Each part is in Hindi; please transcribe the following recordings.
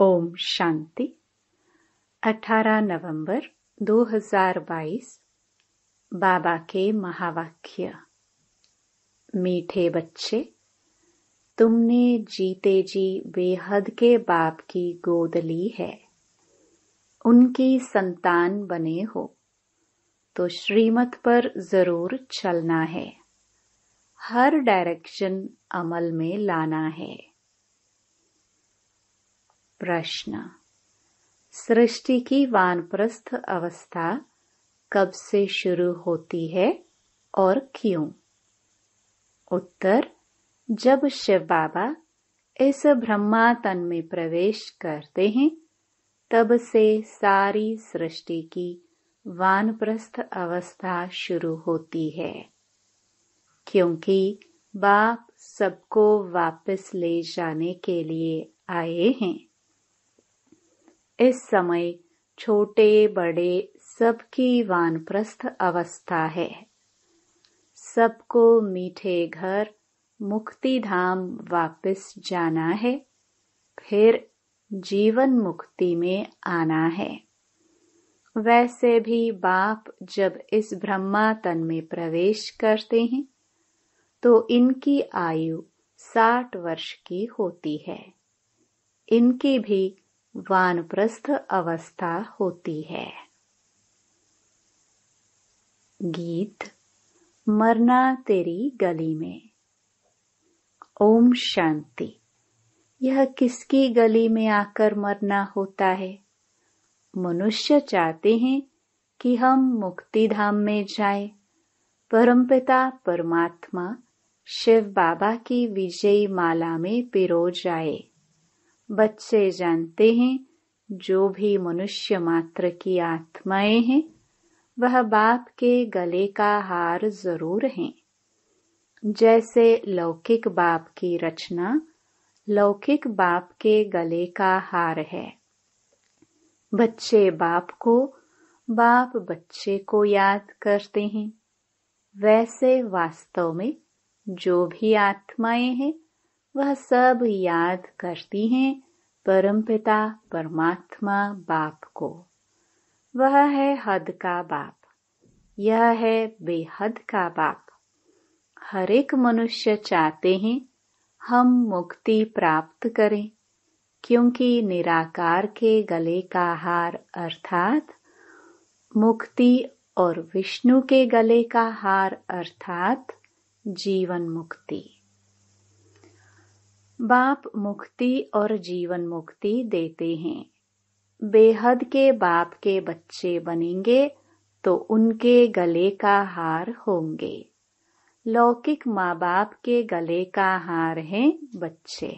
ओम शांति 18 नवंबर 2022 बाबा के महावाक्य मीठे बच्चे तुमने जीते जी बेहद के बाप की गोद ली है उनकी संतान बने हो तो श्रीमत पर जरूर चलना है हर डायरेक्शन अमल में लाना है प्रश्न सृष्टि की वानप्रस्थ अवस्था कब से शुरू होती है और क्यों उत्तर जब शिव बाबा इस ब्रह्मा तन में प्रवेश करते हैं तब से सारी सृष्टि की वानप्रस्थ अवस्था शुरू होती है क्योंकि बाप सबको वापस ले जाने के लिए आए हैं इस समय छोटे बड़े सबकी वानप्रस्थ अवस्था है सबको मीठे घर मुक्ति धाम वापस जाना है फिर जीवन मुक्ति में आना है वैसे भी बाप जब इस ब्रह्मा तन में प्रवेश करते हैं तो इनकी आयु साठ वर्ष की होती है इनकी भी वानप्रस्थ अवस्था होती है गीत मरना तेरी गली में ओम शांति यह किसकी गली में आकर मरना होता है मनुष्य चाहते हैं कि हम मुक्ति धाम में जाएं। परमपिता परमात्मा शिव बाबा की विजयी माला में पिरो जाए बच्चे जानते हैं जो भी मनुष्य मात्र की आत्माएं हैं वह बाप के गले का हार जरूर हैं जैसे लौकिक बाप की रचना लौकिक बाप के गले का हार है बच्चे बाप को बाप बच्चे को याद करते हैं वैसे वास्तव में जो भी आत्माएं हैं वह सब याद करती हैं परमपिता परमात्मा बाप को वह है हद का बाप यह है बेहद का बाप हर एक मनुष्य चाहते हैं हम मुक्ति प्राप्त करें क्योंकि निराकार के गले का हार अर्थात मुक्ति और विष्णु के गले का हार अर्थात जीवन मुक्ति बाप मुक्ति और जीवन मुक्ति देते हैं बेहद के बाप के बच्चे बनेंगे तो उनके गले का हार होंगे लौकिक माँ बाप के गले का हार हैं बच्चे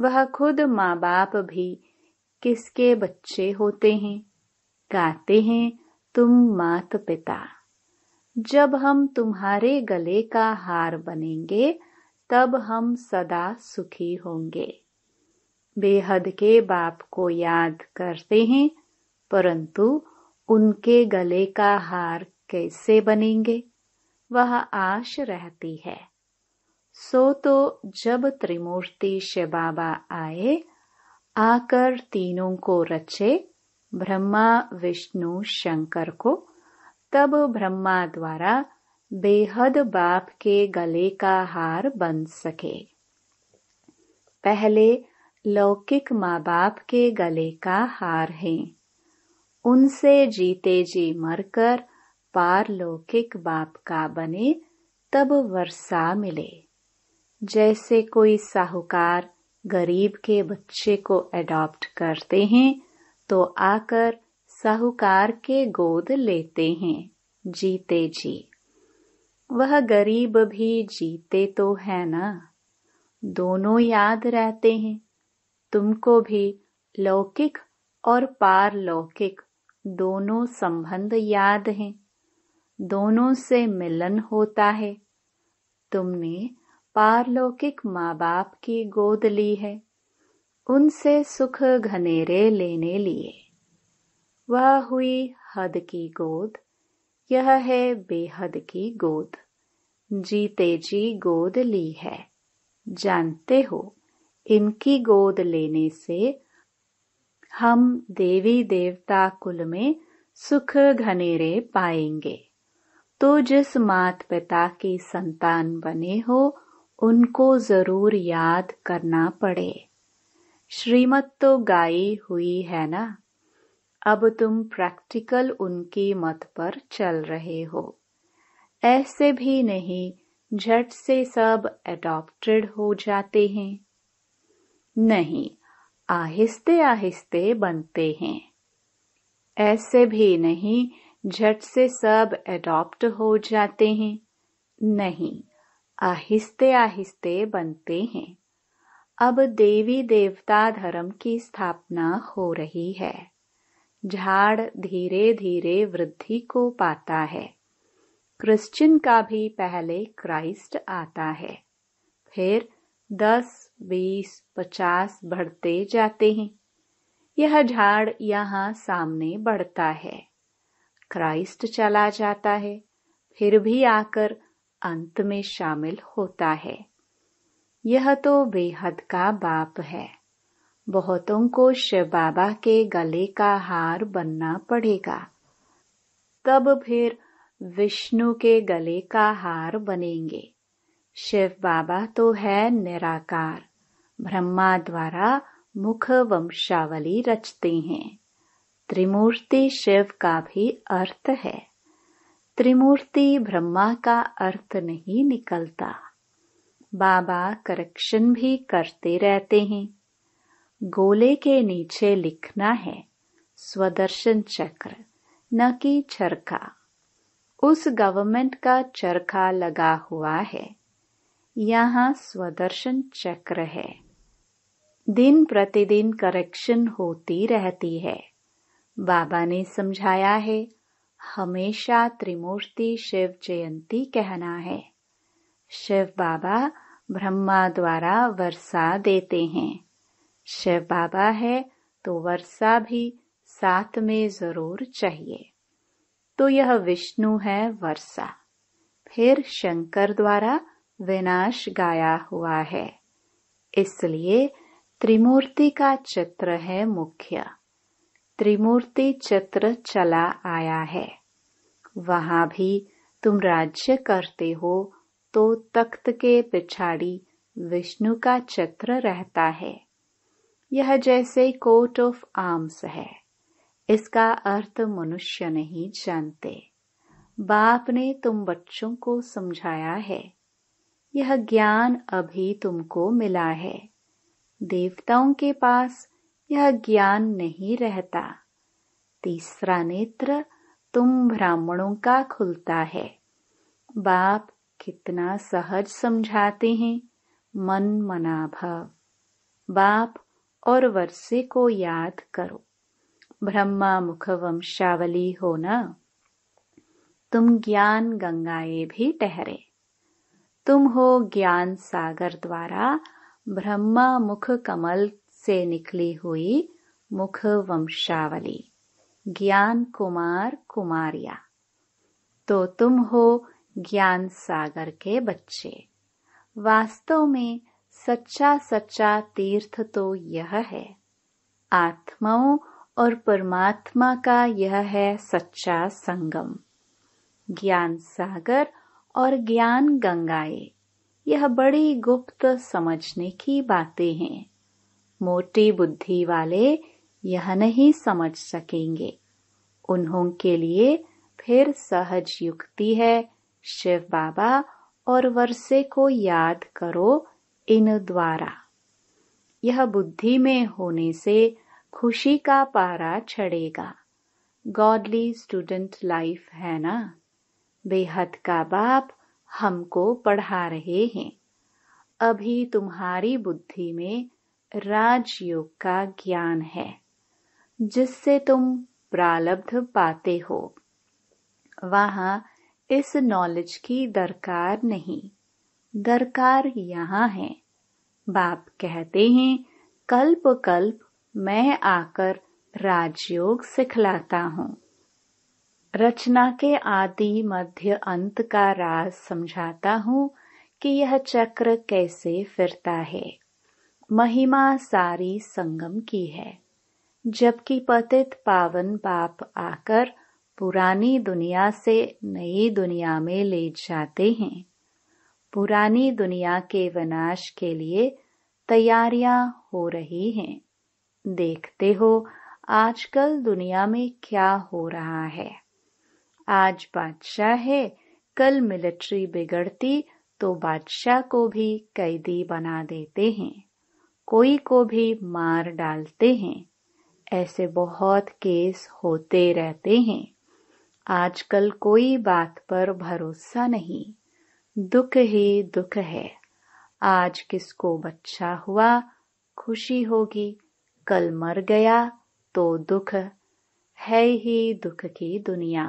वह खुद माँ बाप भी किसके बच्चे होते हैं गाते हैं तुम मात पिता जब हम तुम्हारे गले का हार बनेंगे तब हम सदा सुखी होंगे बेहद के बाप को याद करते हैं परंतु उनके गले का हार कैसे बनेंगे वह आश रहती है सो तो जब त्रिमूर्ति शिव बाबा आए आकर तीनों को रचे ब्रह्मा विष्णु शंकर को तब ब्रह्मा द्वारा बेहद बाप के गले का हार बन सके पहले लौकिक माँ बाप के गले का हार है उनसे जीते जी मरकर पारलौकिक बाप का बने तब वर्षा मिले जैसे कोई साहूकार गरीब के बच्चे को एडॉप्ट करते हैं तो आकर साहूकार के गोद लेते हैं जीते जी वह गरीब भी जीते तो है न दोनों याद रहते हैं तुमको भी लौकिक और पारलौकिक दोनों संबंध याद हैं दोनों से मिलन होता है तुमने पारलौकिक माँ बाप की गोद ली है उनसे सुख घनेरे लेने लिए वह हुई हद की गोद यह है बेहद की गोद जीते जी गोद ली है जानते हो इनकी गोद लेने से हम देवी देवता कुल में सुख घनेरे पाएंगे तो जिस मात पिता की संतान बने हो उनको जरूर याद करना पड़े श्रीमत तो गाई हुई है ना अब तुम प्रैक्टिकल उनके मत पर चल रहे हो ऐसे भी नहीं झट से सब एडॉप्टेड हो जाते हैं नहीं आहिस्ते आहिस्ते बनते हैं ऐसे भी नहीं झट से सब एडॉप्ट हो जाते हैं नहीं आहिस्ते आहिस्ते बनते हैं अब देवी देवता धर्म की स्थापना हो रही है झाड़ धीरे धीरे वृद्धि को पाता है क्रिश्चियन का भी पहले क्राइस्ट आता है फिर दस बीस पचास बढ़ते जाते हैं यह झाड़ यहाँ सामने बढ़ता है क्राइस्ट चला जाता है फिर भी आकर अंत में शामिल होता है यह तो बेहद का बाप है बहुतों को शिव बाबा के गले का हार बनना पड़ेगा तब फिर विष्णु के गले का हार बनेंगे शिव बाबा तो है निराकार ब्रह्मा द्वारा मुख वंशावली रचते हैं त्रिमूर्ति शिव का भी अर्थ है त्रिमूर्ति ब्रह्मा का अर्थ नहीं निकलता बाबा करेक्शन भी करते रहते हैं गोले के नीचे लिखना है स्वदर्शन चक्र न कि चरखा उस गवर्नमेंट का चरखा लगा हुआ है यहाँ स्वदर्शन चक्र है दिन प्रतिदिन करेक्शन होती रहती है बाबा ने समझाया है हमेशा त्रिमूर्ति शिव जयंती कहना है शिव बाबा ब्रह्मा द्वारा वर्षा देते हैं शिव बाबा है तो वर्षा भी साथ में जरूर चाहिए तो यह विष्णु है वर्षा फिर शंकर द्वारा विनाश गाया हुआ है इसलिए त्रिमूर्ति का चित्र है मुख्य त्रिमूर्ति चित्र चला आया है वहां भी तुम राज्य करते हो तो तख्त के पिछाड़ी विष्णु का चित्र रहता है यह जैसे कोट ऑफ आर्म्स है इसका अर्थ मनुष्य नहीं जानते बाप ने तुम बच्चों को समझाया है यह ज्ञान अभी तुमको मिला है देवताओं के पास यह ज्ञान नहीं रहता तीसरा नेत्र तुम ब्राह्मणों का खुलता है बाप कितना सहज समझाते हैं मन मना भाव बाप और वर्षे को याद करो ब्रह्मा मुख वंशावली हो न तुम ज्ञान गंगाए भी ठहरे तुम हो ज्ञान सागर द्वारा ब्रह्मा मुख कमल से निकली हुई मुख वंशावली ज्ञान कुमार कुमारिया तो तुम हो ज्ञान सागर के बच्चे वास्तव में सच्चा सच्चा तीर्थ तो यह है आत्माओं और परमात्मा का यह है सच्चा संगम ज्ञान सागर और ज्ञान गंगाए यह बड़ी गुप्त समझने की बातें हैं मोटी बुद्धि वाले यह नहीं समझ सकेंगे उन्हों के लिए फिर सहज युक्ति है शिव बाबा और वर्षे को याद करो इन द्वारा यह बुद्धि में होने से खुशी का पारा चढ़ेगा गॉडली स्टूडेंट लाइफ है ना बेहद का बाप हमको पढ़ा रहे हैं अभी तुम्हारी बुद्धि में राजयोग का ज्ञान है जिससे तुम प्रालब्ध पाते हो वहां इस नॉलेज की दरकार नहीं दरकार यहाँ है बाप कहते हैं कल्प कल्प मैं आकर राजयोग सिखलाता हूँ रचना के आदि मध्य अंत का राज समझाता हूँ कि यह चक्र कैसे फिरता है महिमा सारी संगम की है जबकि पतित पावन बाप आकर पुरानी दुनिया से नई दुनिया में ले जाते हैं पुरानी दुनिया के विनाश के लिए तैयारियां हो रही हैं। देखते हो आजकल दुनिया में क्या हो रहा है आज बादशाह है कल मिलिट्री बिगड़ती तो बादशाह को भी कैदी बना देते हैं कोई को भी मार डालते हैं ऐसे बहुत केस होते रहते हैं आजकल कोई बात पर भरोसा नहीं दुख ही दुख है आज किसको बच्चा हुआ खुशी होगी कल मर गया तो दुख है ही दुख की दुनिया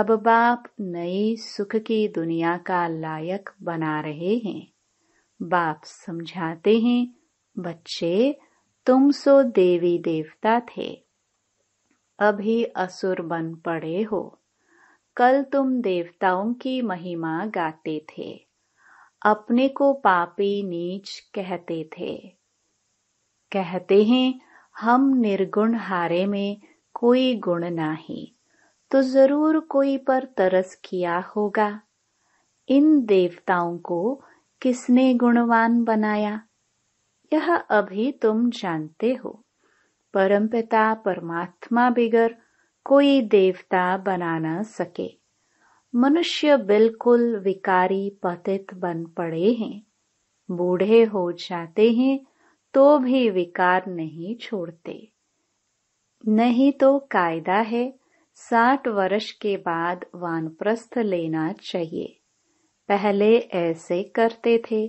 अब बाप नई सुख की दुनिया का लायक बना रहे हैं बाप समझाते हैं बच्चे तुम सो देवी देवता थे अभी असुर बन पड़े हो कल तुम देवताओं की महिमा गाते थे अपने को पापी नीच कहते थे कहते हैं हम निर्गुण हारे में कोई गुण नहीं तो जरूर कोई पर तरस किया होगा इन देवताओं को किसने गुणवान बनाया यह अभी तुम जानते हो परमपिता परमात्मा बिगर कोई देवता बना न सके मनुष्य बिल्कुल विकारी पतित बन पड़े हैं बूढ़े हो जाते हैं तो भी विकार नहीं छोड़ते नहीं तो कायदा है साठ वर्ष के बाद वानप्रस्थ लेना चाहिए पहले ऐसे करते थे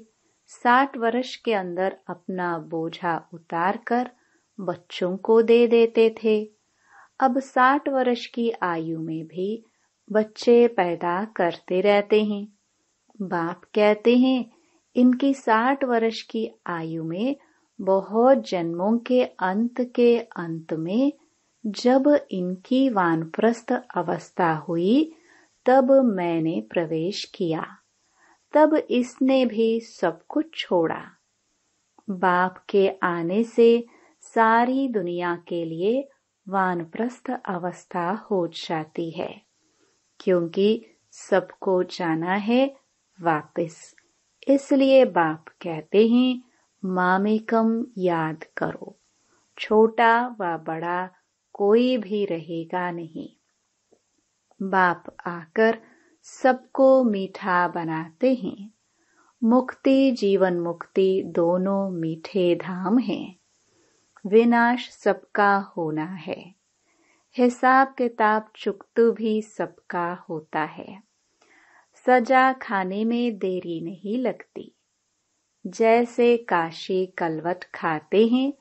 साठ वर्ष के अंदर अपना बोझा उतार कर बच्चों को दे देते थे अब साठ वर्ष की आयु में भी बच्चे पैदा करते रहते हैं बाप कहते हैं इनकी साठ वर्ष की आयु में बहुत जन्मों के अंत के अंत में जब इनकी वानप्रस्थ अवस्था हुई तब मैंने प्रवेश किया तब इसने भी सब कुछ छोड़ा बाप के आने से सारी दुनिया के लिए वानप्रस्थ अवस्था हो जाती है क्योंकि सबको जाना है वापस इसलिए बाप कहते हैं कम याद करो छोटा व बड़ा कोई भी रहेगा नहीं बाप आकर सबको मीठा बनाते हैं मुक्ति जीवन मुक्ति दोनों मीठे धाम हैं विनाश सबका होना है हिसाब किताब चुकतु भी सबका होता है सजा खाने में देरी नहीं लगती जैसे काशी कलवट खाते हैं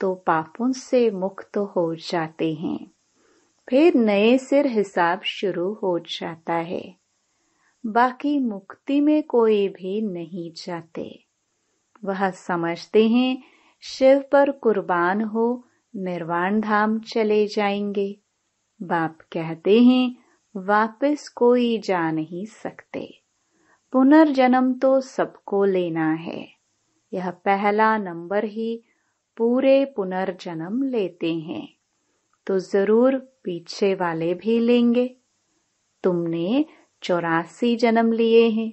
तो पापों से मुक्त हो जाते हैं फिर नए सिर हिसाब शुरू हो जाता है बाकी मुक्ति में कोई भी नहीं जाते वह समझते हैं शिव पर कुर्बान हो निर्वाण धाम चले जाएंगे बाप कहते हैं वापस कोई जा नहीं सकते पुनर्जन्म तो सबको लेना है यह पहला नंबर ही पूरे पुनर्जन्म लेते हैं तो जरूर पीछे वाले भी लेंगे तुमने चौरासी जन्म लिए हैं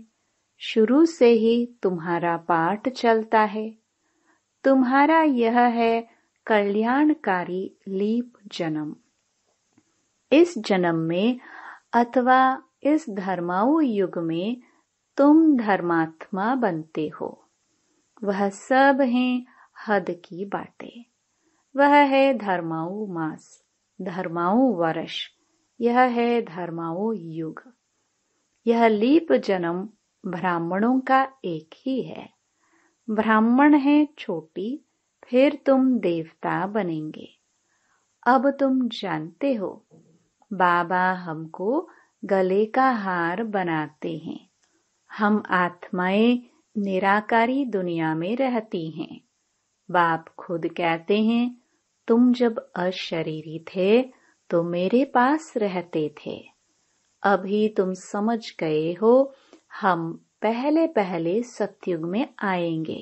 शुरू से ही तुम्हारा पाठ चलता है तुम्हारा यह है कल्याणकारी लीप जन्म इस जन्म में अथवा इस धर्माऊ युग में तुम धर्मात्मा बनते हो वह सब है हद की बातें वह है धर्माऊ मास धर्माऊ वर्ष यह है धर्माऊ युग यह लीप जन्म ब्राह्मणों का एक ही है ब्राह्मण है छोटी फिर तुम देवता बनेंगे अब तुम जानते हो बाबा हमको गले का हार बनाते हैं हम आत्माएं निराकारी दुनिया में रहती हैं बाप खुद कहते हैं तुम जब अशरीरी थे तो मेरे पास रहते थे अभी तुम समझ गए हो हम पहले पहले सतयुग में आएंगे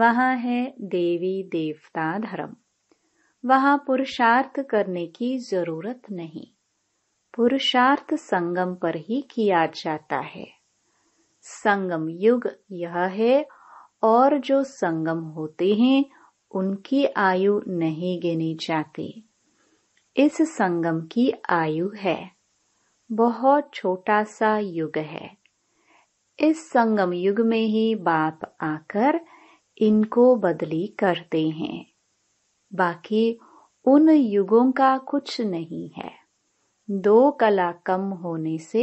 वहां है देवी देवता धर्म वहां पुरुषार्थ करने की जरूरत नहीं पुरुषार्थ संगम पर ही किया जाता है संगम युग यह है और जो संगम होते हैं उनकी आयु नहीं गिनी जाती इस संगम की आयु है बहुत छोटा सा युग है इस संगम युग में ही बाप आकर इनको बदली करते हैं बाकी उन युगों का कुछ नहीं है दो कला कम होने से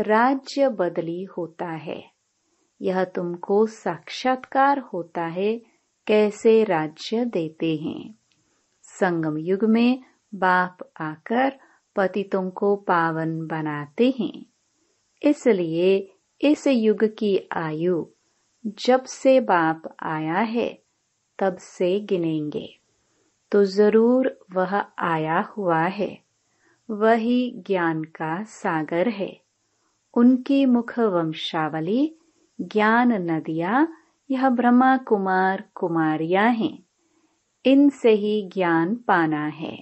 राज्य बदली होता है यह तुमको साक्षात्कार होता है कैसे राज्य देते हैं संगम युग में बाप आकर पतितों को पावन बनाते हैं इसलिए इस युग की आयु जब से बाप आया है तब से गिनेंगे तो जरूर वह आया हुआ है वही ज्ञान का सागर है उनकी मुख वंशावली ज्ञान नदिया यह ब्रह्मा कुमार कुमारिया हैं इनसे ही ज्ञान पाना है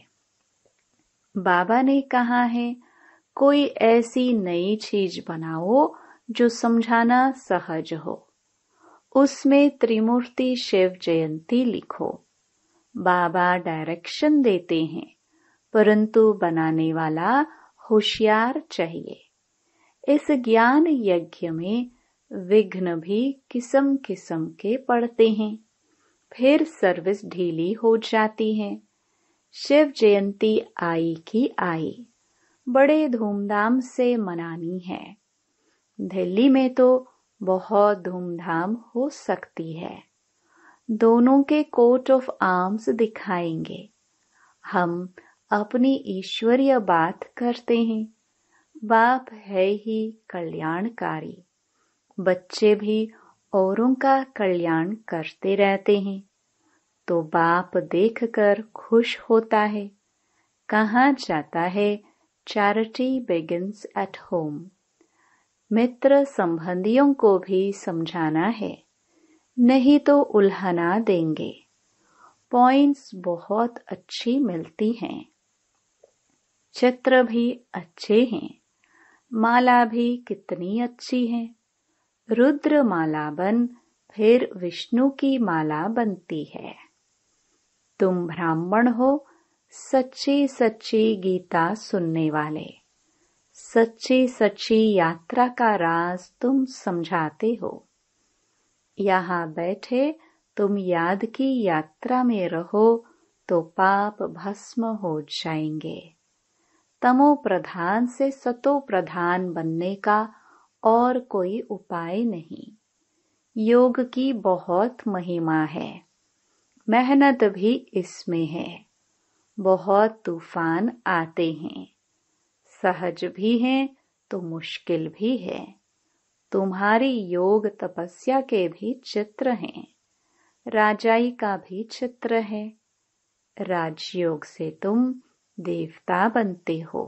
बाबा ने कहा है कोई ऐसी नई चीज बनाओ जो समझाना सहज हो उसमें त्रिमूर्ति शिव जयंती लिखो बाबा डायरेक्शन देते हैं परंतु बनाने वाला होशियार चाहिए इस ज्ञान यज्ञ में विघ्न भी किस्म किस्म के पड़ते हैं फिर सर्विस ढीली हो जाती है शिव जयंती आई की आई बड़े धूमधाम से मनानी है दिल्ली में तो बहुत धूमधाम हो सकती है दोनों के कोट ऑफ आर्म्स दिखाएंगे हम अपनी ईश्वरीय बात करते हैं बाप है ही कल्याणकारी बच्चे भी औरों का कल्याण करते रहते हैं तो बाप देखकर खुश होता है कहा जाता है चैरिटी बिगिंस एट होम मित्र संबंधियों को भी समझाना है नहीं तो उल्हना देंगे पॉइंट्स बहुत अच्छी मिलती हैं चित्र भी अच्छे हैं माला भी कितनी अच्छी है रुद्र माला बन फिर विष्णु की माला बनती है तुम ब्राह्मण हो सच्ची सच्ची गीता सुनने वाले सच्ची सच्ची यात्रा का राज तुम समझाते हो यहाँ बैठे तुम याद की यात्रा में रहो तो पाप भस्म हो जाएंगे तमो प्रधान से सतो प्रधान बनने का और कोई उपाय नहीं योग की बहुत महिमा है मेहनत भी इसमें है बहुत तूफान आते हैं सहज भी हैं तो मुश्किल भी है तुम्हारी योग तपस्या के भी चित्र हैं राजाई का भी चित्र है राजयोग से तुम देवता बनते हो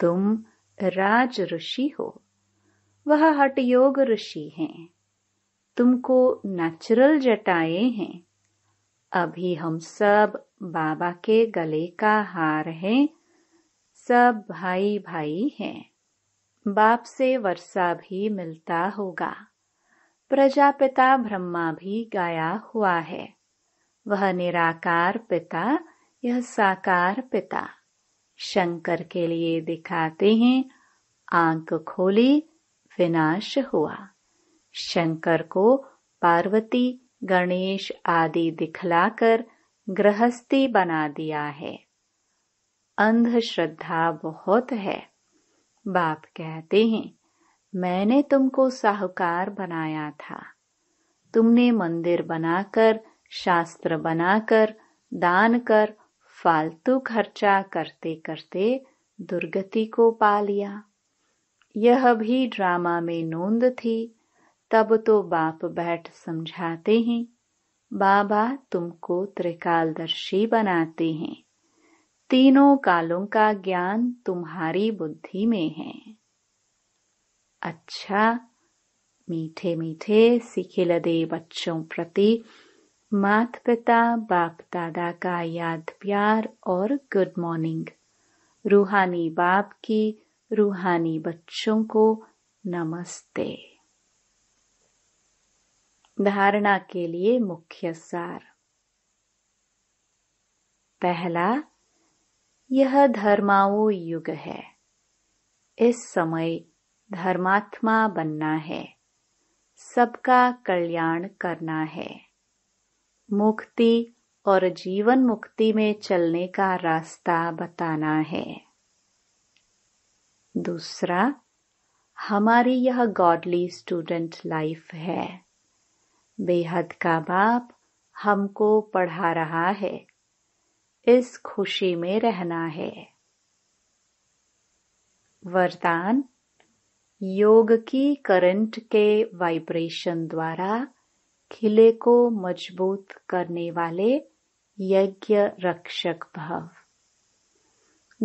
तुम राज ऋषि हो वह हट योग ऋषि हैं तुमको नेचुरल जटाए हैं अभी हम सब बाबा के गले का हार हैं सब भाई भाई हैं बाप से वर्षा भी मिलता होगा प्रजापिता ब्रह्मा भी गाया हुआ है वह निराकार पिता यह साकार पिता शंकर के लिए दिखाते हैं आंख खोली विनाश हुआ शंकर को पार्वती गणेश आदि दिखलाकर गृहस्थी बना दिया है अंधश्रद्धा बहुत है बाप कहते हैं मैंने तुमको साहूकार बनाया था तुमने मंदिर बनाकर शास्त्र बनाकर दान कर फालतू खर्चा करते करते दुर्गति को पा लिया यह भी ड्रामा में नोंद थी तब तो बाप बैठ समझाते हैं बाबा तुमको त्रिकालदर्शी बनाते हैं तीनों कालों का ज्ञान तुम्हारी बुद्धि में है अच्छा मीठे मीठे सिखिलदे बच्चों प्रति मात पिता बाप दादा का याद प्यार और गुड मॉर्निंग रूहानी बाप की रूहानी बच्चों को नमस्ते धारणा के लिए मुख्य सार पहला यह धर्माओ युग है इस समय धर्मात्मा बनना है सबका कल्याण करना है मुक्ति और जीवन मुक्ति में चलने का रास्ता बताना है दूसरा हमारी यह गॉडली स्टूडेंट लाइफ है बेहद का बाप हमको पढ़ा रहा है इस खुशी में रहना है वरदान योग की करंट के वाइब्रेशन द्वारा खिले को मजबूत करने वाले यज्ञ रक्षक भव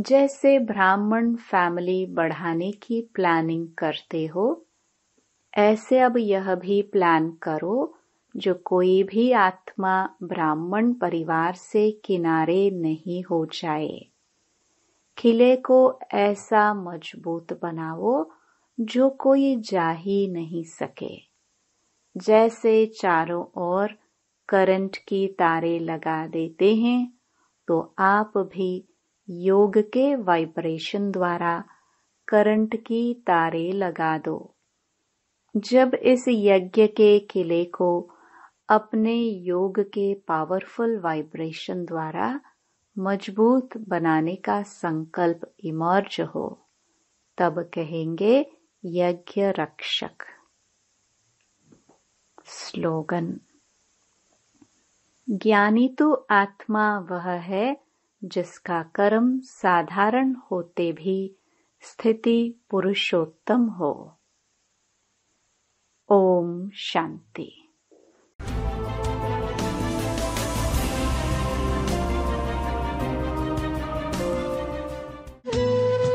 जैसे ब्राह्मण फैमिली बढ़ाने की प्लानिंग करते हो ऐसे अब यह भी प्लान करो जो कोई भी आत्मा ब्राह्मण परिवार से किनारे नहीं हो जाए किले को ऐसा मजबूत बनाओ जो कोई जा ही नहीं सके जैसे चारों ओर करंट की तारे लगा देते हैं तो आप भी योग के वाइब्रेशन द्वारा करंट की तारे लगा दो जब इस यज्ञ के किले को अपने योग के पावरफुल वाइब्रेशन द्वारा मजबूत बनाने का संकल्प इमर्ज हो तब कहेंगे यज्ञ रक्षक स्लोगन ज्ञानी तो आत्मा वह है जिसका कर्म साधारण होते भी स्थिति पुरुषोत्तम हो ओम शांति